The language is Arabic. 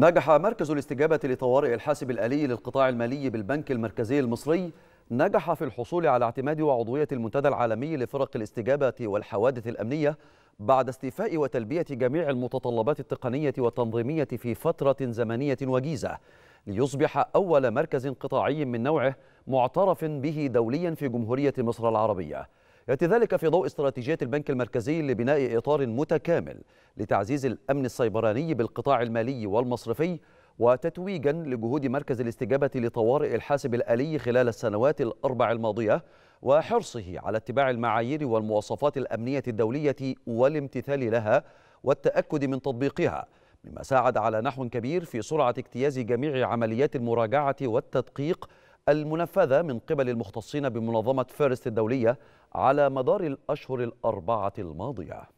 نجح مركز الاستجابة لطوارئ الحاسب الآلي للقطاع المالي بالبنك المركزي المصري نجح في الحصول على اعتماد وعضوية المنتدى العالمي لفرق الاستجابة والحوادث الأمنية بعد استيفاء وتلبية جميع المتطلبات التقنية والتنظيمية في فترة زمنية وجيزة ليصبح أول مركز قطاعي من نوعه معترف به دوليا في جمهورية مصر العربية يأتي ذلك في ضوء استراتيجية البنك المركزي لبناء إطار متكامل لتعزيز الأمن السيبراني بالقطاع المالي والمصرفي وتتويجا لجهود مركز الاستجابة لطوارئ الحاسب الآلي خلال السنوات الأربع الماضية وحرصه على اتباع المعايير والمواصفات الأمنية الدولية والامتثال لها والتأكد من تطبيقها مما ساعد على نحو كبير في سرعة اجتياز جميع عمليات المراجعة والتدقيق المنفذة من قبل المختصين بمنظمة فيرست الدولية على مدار الأشهر الأربعة الماضية